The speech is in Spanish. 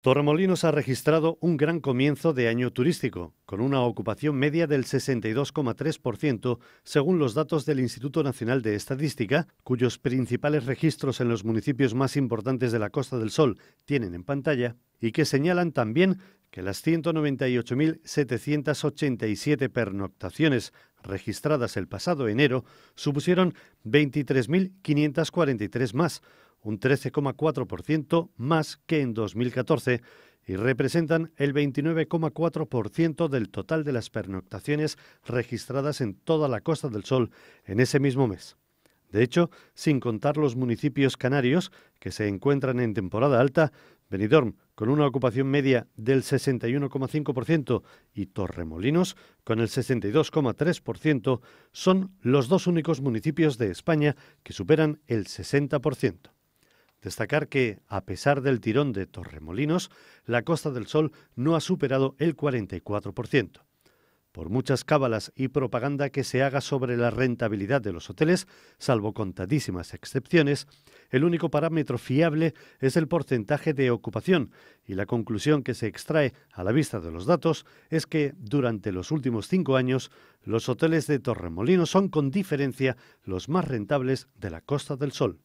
Torremolinos ha registrado un gran comienzo de año turístico, con una ocupación media del 62,3%, según los datos del Instituto Nacional de Estadística, cuyos principales registros en los municipios más importantes de la Costa del Sol tienen en pantalla, y que señalan también que las 198.787 pernoctaciones registradas el pasado enero supusieron 23.543 más, un 13,4% más que en 2014 y representan el 29,4% del total de las pernoctaciones registradas en toda la Costa del Sol en ese mismo mes. De hecho, sin contar los municipios canarios que se encuentran en temporada alta, Benidorm con una ocupación media del 61,5% y Torremolinos con el 62,3% son los dos únicos municipios de España que superan el 60%. Destacar que, a pesar del tirón de Torremolinos, la Costa del Sol no ha superado el 44%. Por muchas cábalas y propaganda que se haga sobre la rentabilidad de los hoteles, salvo contadísimas excepciones, el único parámetro fiable es el porcentaje de ocupación y la conclusión que se extrae a la vista de los datos es que durante los últimos cinco años los hoteles de Torremolinos son con diferencia los más rentables de la Costa del Sol.